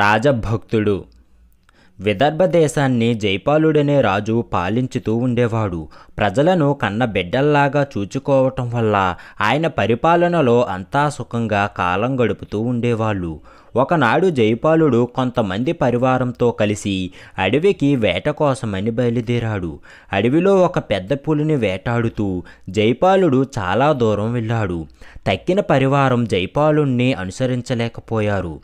రాజభక్తుడు విదర్భ దేశాన్ని జైపాలుడనే రాజు పాలించుతూ ఉండేవాడు ప్రజలను కన్న బిడ్డల్లాగా చూచుకోవటం వల్ల ఆయన పరిపాలనలో అంతా సుఖంగా కాలం గడుపుతూ ఉండేవాళ్ళు ఒకనాడు జైపాలుడు కొంతమంది పరివారంతో కలిసి అడవికి వేట కోసమని బయలుదేరాడు అడవిలో ఒక పెద్ద పులిని వేటాడుతూ జైపాలుడు చాలా దూరం వెళ్ళాడు తక్కిన పరివారం జైపాలుణ్ణి అనుసరించలేకపోయారు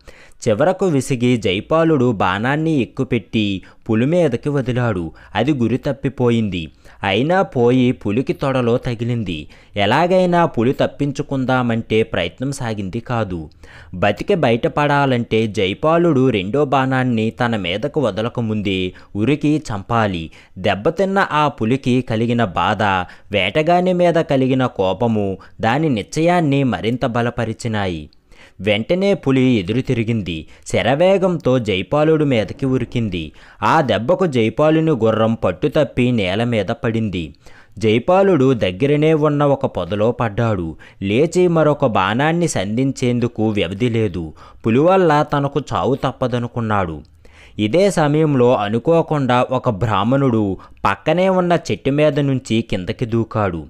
చివరకు విసిగి జైపాలుడు బాణాన్ని ఎక్కుపెట్టి పులి మీదకి వదిలాడు అది గురి తప్పిపోయింది అయినా పోయి పులికి తొడలో తగిలింది ఎలాగైనా పులి తప్పించుకుందామంటే ప్రయత్నం సాగింది కాదు బతికి బయటపడాలంటే జైపాలుడు రెండో బాణాన్ని తన మీదకు వదలకముందే ఉరికి చంపాలి దెబ్బతిన్న ఆ పులికి కలిగిన బాధ వేటగాని మీద కలిగిన కోపము దాని నిశ్చయాన్ని మరింత బలపరిచినాయి వెంటనే పులి ఎదురు తిరిగింది శరవేగంతో జైపాలుడు మీదకి ఉరికింది ఆ దెబ్బకు జైపాలుని గుర్రం పట్టు తప్పి నేల మీద పడింది జైపాలుడు దగ్గరనే ఉన్న ఒక పొదలో పడ్డాడు లేచి మరొక బాణాన్ని సంధించేందుకు వ్యవధి లేదు పులివల్ల తనకు చావు తప్పదనుకున్నాడు ఇదే సమయంలో అనుకోకుండా ఒక బ్రాహ్మణుడు పక్కనే ఉన్న చెట్టు మీద నుంచి కిందకి దూకాడు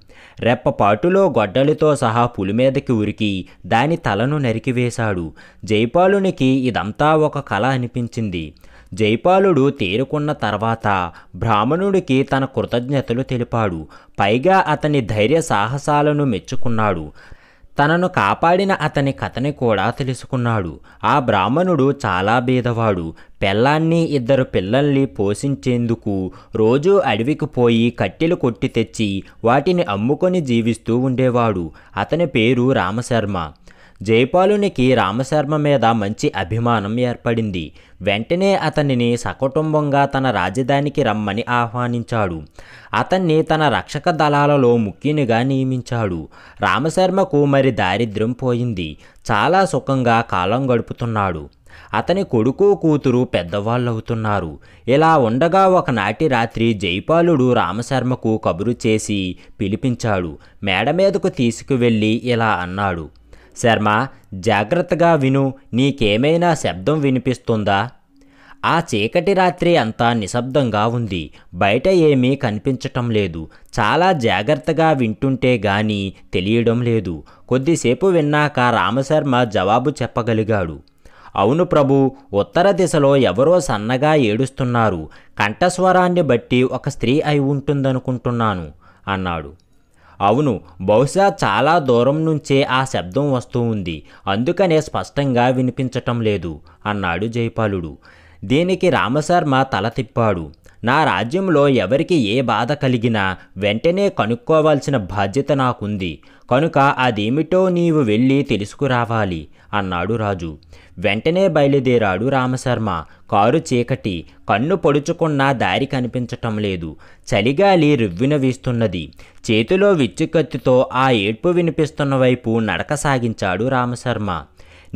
రెప్పపాటులో గొడ్డలితో సహా పులి మీదకి ఉరికి దాని తలను నరికివేశాడు జైపాలునికి ఇదంతా ఒక కళ అనిపించింది జైపాలుడు తేరుకున్న తర్వాత బ్రాహ్మణుడికి తన కృతజ్ఞతలు తెలిపాడు పైగా అతని ధైర్య సాహసాలను మెచ్చుకున్నాడు తనను కాపాడిన అతని కథని కూడా తెలుసుకున్నాడు ఆ బ్రాహ్మణుడు చాలా బీదవాడు పెళ్ళాన్ని ఇద్దరు పిల్లల్ని పోషించేందుకు రోజూ అడవికి పోయి కట్టెలు కొట్టి తెచ్చి వాటిని అమ్ముకొని జీవిస్తూ ఉండేవాడు అతని పేరు రామశర్మ జైపాలునికి రామశర్మ మీద మంచి అభిమానం ఏర్పడింది వెంటనే అతనిని సకుటుంబంగా తన రాజధానికి రమ్మని ఆహ్వానించాడు అతన్ని తన రక్షక దళాలలో ముఖ్యునిగా నియమించాడు రామశర్మకు మరి దారిద్ర్యం పోయింది చాలా సుఖంగా కాలం గడుపుతున్నాడు అతని కొడుకు కూతురు పెద్దవాళ్ళవుతున్నారు ఇలా ఉండగా ఒకనాటి రాత్రి జైపాలుడు రామశర్మకు కబురు చేసి పిలిపించాడు మేడ మీదకు తీసుకువెళ్ళి ఇలా అన్నాడు శర్మ జాగ్రత్తగా విను నీకేమైనా శబ్దం వినిపిస్తుందా ఆ చీకటి రాత్రి అంతా నిశ్శబ్దంగా ఉంది బయట ఏమీ కనిపించటం లేదు చాలా జాగ్రత్తగా వింటుంటే గాని తెలియడం లేదు కొద్దిసేపు విన్నాక రామశర్మ జవాబు చెప్పగలిగాడు అవును ప్రభు ఉత్తర దిశలో ఎవరో సన్నగా ఏడుస్తున్నారు కంఠస్వరాన్ని బట్టి ఒక స్త్రీ అయి ఉంటుందనుకుంటున్నాను అన్నాడు అవును బహుశా చాలా దూరం నుంచే ఆ శబ్దం వస్తూ ఉంది అందుకనే స్పష్టంగా వినిపించటం లేదు అన్నాడు జయపాలుడు దీనికి రామశర్మ తల తిప్పాడు నా రాజ్యంలో ఎవరికి ఏ బాధ కలిగినా వెంటనే కనుక్కోవాల్సిన బాధ్యత నాకుంది కనుక అదేమిటో నీవు వెళ్ళి తెలుసుకురావాలి అన్నాడు రాజు వెంటనే బయలుదేరాడు రామశర్మ కారు చీకటి కన్ను పొడుచుకున్న దారి కనిపించటం లేదు చలిగాలి రువ్విన వీస్తున్నది చేతిలో విచ్చుకత్తితో ఆ ఏడ్పు వినిపిస్తున్న వైపు నడక సాగించాడు రామశర్మ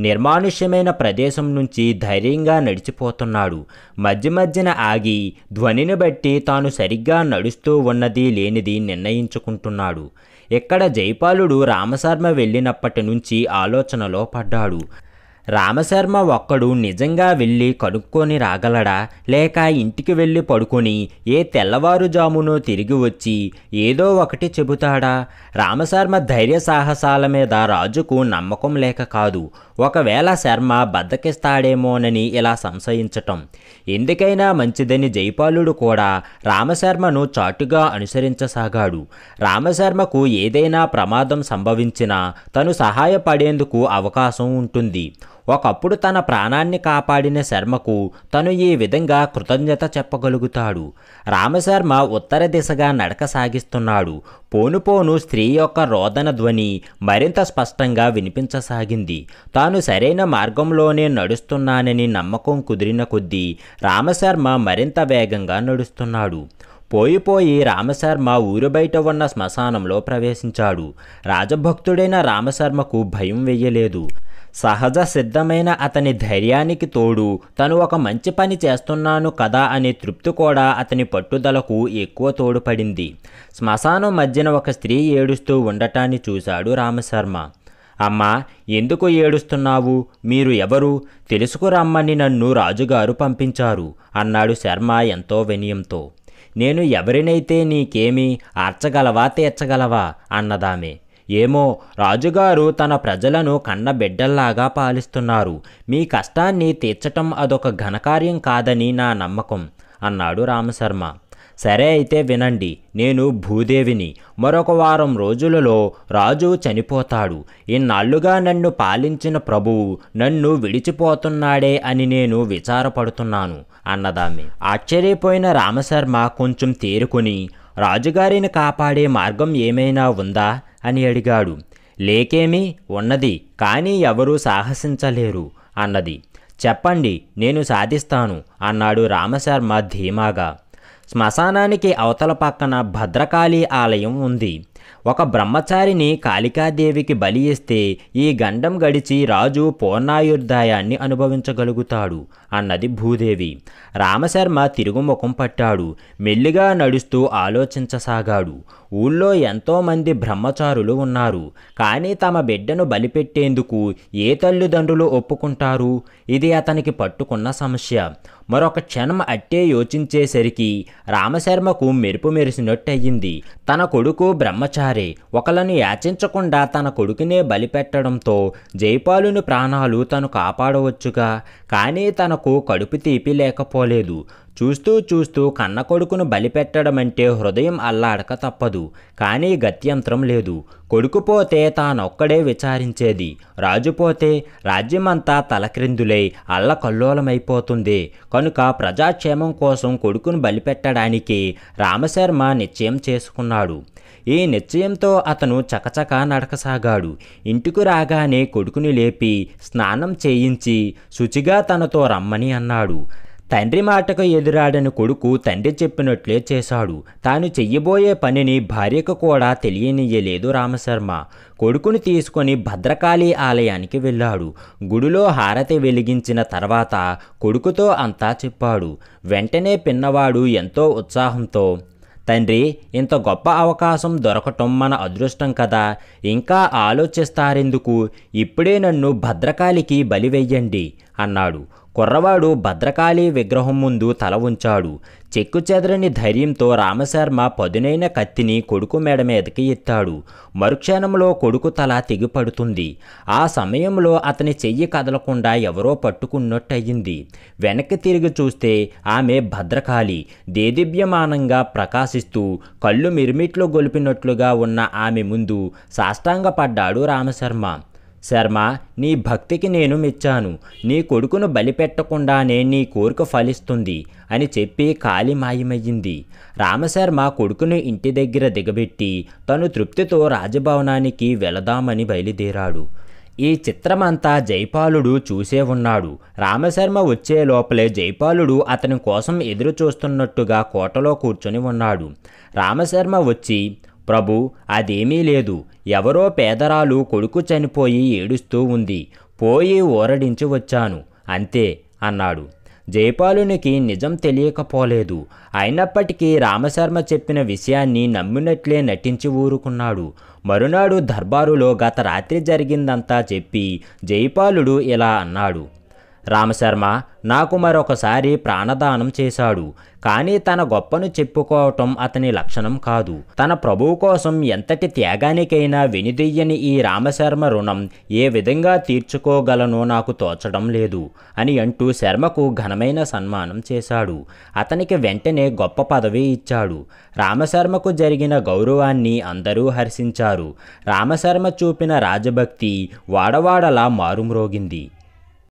నిర్మానుష్యమైన ప్రదేశం నుంచి ధైర్యంగా నడిచిపోతున్నాడు మధ్య మధ్యన ఆగి ధ్వనిని బట్టి తాను సరిగ్గా నడుస్తూ ఉన్నది లేనిది నిర్ణయించుకుంటున్నాడు ఇక్కడ జైపాలుడు రామశర్మ వెళ్ళినప్పటి నుంచి ఆలోచనలో పడ్డాడు రామశర్మ ఒక్కడు నిజంగా వెళ్ళి కనుక్కొని రాగలడా లేక ఇంటికి వెళ్ళి పడుకొని ఏ తెల్లవారుజామునో తిరిగి వచ్చి ఏదో ఒకటి చెబుతాడా రామశర్మ ధైర్య సాహసాల మీద రాజుకు నమ్మకం లేక కాదు ఒకవేళ శర్మ బద్దకిస్తాడేమోనని ఇలా సంశయించటం ఎందుకైనా మంచిదని జైపాలుడు కూడా రామశర్మను చాటుగా అనుసరించసాగాడు రామశర్మకు ఏదైనా ప్రమాదం సంభవించినా తను సహాయపడేందుకు అవకాశం ఉంటుంది ఒకప్పుడు తన ప్రాణాన్ని కాపాడిన శర్మకు తను ఈ విధంగా కృతజ్ఞత చెప్పగలుగుతాడు రామశర్మ ఉత్తర దిశగా నడక సాగిస్తున్నాడు పోను పోను స్త్రీ యొక్క రోదన ధ్వని మరింత స్పష్టంగా వినిపించసాగింది తాను సరైన మార్గంలోనే నడుస్తున్నానని నమ్మకం కుదిరిన కొద్దీ రామశర్మ మరింత వేగంగా నడుస్తున్నాడు పోయిపోయి రామశర్మ ఊరు బయట ఉన్న శ్మశానంలో ప్రవేశించాడు రాజభక్తుడైన రామశర్మకు భయం వెయ్యలేదు సహజ సిద్ధమైన అతని ధైర్యానికి తోడు తను ఒక మంచి పని చేస్తున్నాను కదా అనే తృప్తి కూడా అతని పట్టుదలకు ఎక్కువ తోడుపడింది శ్మశానం మధ్యన ఒక స్త్రీ ఏడుస్తూ ఉండటాన్ని చూశాడు రామశర్మ అమ్మా ఎందుకు ఏడుస్తున్నావు మీరు ఎవరు తెలుసుకురమ్మని నన్ను రాజుగారు పంపించారు అన్నాడు శర్మ ఎంతో వినయంతో నేను ఎవరినైతే నీకేమీ ఆర్చగలవా తీర్చగలవా అన్నదామే ఏమో రాజుగారు తన ప్రజలను కన్న బిడ్డల్లాగా పాలిస్తున్నారు మీ కష్టాన్ని తీర్చటం అదొక ఘనకార్యం కాదని నా నమ్మకం అన్నాడు రామశర్మ సరే అయితే వినండి నేను భూదేవిని మరొక వారం రోజులలో రాజు చనిపోతాడు ఇన్నాళ్లుగా నన్ను పాలించిన ప్రభువు నన్ను విడిచిపోతున్నాడే అని నేను విచారపడుతున్నాను అన్నదామె ఆశ్చర్యపోయిన రామశర్మ కొంచెం తేరుకుని రాజుగారిని కాపాడే మార్గం ఏమైనా ఉందా అని అడిగాడు లేకేమీ ఉన్నది కానీ ఎవరూ సాహసించలేరు అన్నది చెప్పండి నేను సాధిస్తాను అన్నాడు రామశర్మ ధీమాగా శ్మశానానికి అవతల పక్కన భద్రకాళి ఆలయం ఉంది ఒక బ్రహ్మచారిని కాళికాదేవికి బలి ఇస్తే ఈ గండం గడిచి రాజు పూర్ణాయుర్దాయాన్ని అనుభవించగలుగుతాడు అన్నది భూదేవి రామశర్మ తిరుగుముఖం పట్టాడు మెల్లిగా నడుస్తూ ఆలోచించసాగాడు ఊళ్ళో ఎంతోమంది బ్రహ్మచారులు ఉన్నారు కానీ తమ బిడ్డను బలిపెట్టేందుకు ఏ తల్లిదండ్రులు ఒప్పుకుంటారు ఇది అతనికి పట్టుకున్న సమస్య మరొక క్షణం అట్టే యోచించేసరికి రామశర్మకు మెరుపు మెరిసినట్టయింది తన కొడుకు బ్రహ్మచారి ఒకలను యాచించకుండా తన కొడుకునే బలిపెట్టడంతో జైపాలుని ప్రాణాలు తను కాపాడవచ్చుగా కానీ తనకు కడుపు తీపి లేకపోలేదు చూస్తూ చూస్తూ కన్న కొడుకును బలిపెట్టడమంటే హృదయం అల్లాడక తప్పదు కానీ గత్యంతరం లేదు కొడుకుపోతే తానొక్కడే విచారించేది రాజుపోతే రాజ్యమంతా తలక్రిందులై అల్లకల్లోలమైపోతుంది కనుక ప్రజాక్షేమం కోసం కొడుకును బలిపెట్టడానికి రామశర్మ నిశ్చయం చేసుకున్నాడు ఈ నిశ్చయంతో అతను చకచక నడకసాగాడు ఇంటికి రాగానే కొడుకుని లేపి స్నానం చేయించి శుచిగా తనతో రమ్మని అన్నాడు తండ్రి మాటకు ఎదురాడని కొడుకు తండ్రి చెప్పినట్లే చేశాడు తాను చెయ్యబోయే పనిని భార్యకు కూడా తెలియనియ్యలేదు రామశర్మ కొడుకును తీసుకొని భద్రకాళి ఆలయానికి వెళ్ళాడు గుడిలో హారతి వెలిగించిన తర్వాత కొడుకుతో అంతా చెప్పాడు వెంటనే పిన్నవాడు ఎంతో ఉత్సాహంతో తండ్రి ఇంత గొప్ప అవకాశం దొరకటం మన అదృష్టం కదా ఇంకా ఆలోచిస్తారెందుకు ఇప్పుడే నన్ను భద్రకాళికి బలివెయ్యండి అన్నాడు కుర్రవాడు భద్రకాళి విగ్రహం ముందు తల ఉంచాడు చెక్కుచెదరని ధైర్యంతో రామశర్మ పదునైన కత్తిని కొడుకు మెడ మీదకి ఎత్తాడు మరుక్షణంలో కొడుకు తల తెగిపడుతుంది ఆ సమయంలో అతని చెయ్యి కదలకుండా ఎవరో పట్టుకున్నట్టయింది వెనక్కి తిరిగి చూస్తే ఆమె భద్రకాళి దేదిభ్యమానంగా ప్రకాశిస్తూ కళ్ళు మిరుమిట్లు గొలిపినట్లుగా ఉన్న ఆమె ముందు సాష్టాంగపడ్డాడు రామశర్మ శర్మ నీ భక్తికి నేను మెచ్చాను నీ కొడుకును బలిపెట్టకుండానే నీ కోరిక ఫలిస్తుంది అని చెప్పి కాలి మాయమయ్యింది రామశర్మ కొడుకును ఇంటి దగ్గర దిగబెట్టి తను తృప్తితో రాజభవనానికి వెళదామని బయలుదేరాడు ఈ చిత్రమంతా జైపాలుడు చూసే ఉన్నాడు రామశర్మ వచ్చే లోపలే జైపాలుడు అతని కోసం ఎదురు చూస్తున్నట్టుగా కోటలో కూర్చొని ఉన్నాడు రామశర్మ వచ్చి ప్రభు అదేమీ లేదు ఎవరో పేదరాలు కొడుకు చనిపోయి ఏడుస్తూ ఉంది పోయి ఊరడించి వచ్చాను అంతే అన్నాడు జయపాలునికి నిజం తెలియకపోలేదు అయినప్పటికీ రామశర్మ చెప్పిన విషయాన్ని నమ్మినట్లే నటించి ఊరుకున్నాడు మరునాడు దర్బారులో గత రాత్రి జరిగిందంతా చెప్పి జయపాలుడు ఇలా అన్నాడు రామశర్మ నాకు మరొకసారి ప్రాణదానం చేశాడు కానీ తన గొప్పను చెప్పుకోవటం అతని లక్షణం కాదు తన ప్రభువు కోసం ఎంతటి త్యాగానికైనా వెనుదెయ్యని ఈ రామశర్మ రుణం ఏ విధంగా తీర్చుకోగలనో నాకు తోచడం లేదు అని అంటూ శర్మకు ఘనమైన సన్మానం చేశాడు అతనికి వెంటనే గొప్ప పదవి ఇచ్చాడు రామశర్మకు జరిగిన గౌరవాన్ని అందరూ హర్షించారు రామశర్మ చూపిన రాజభక్తి వాడవాడలా మారుమ్రోగింది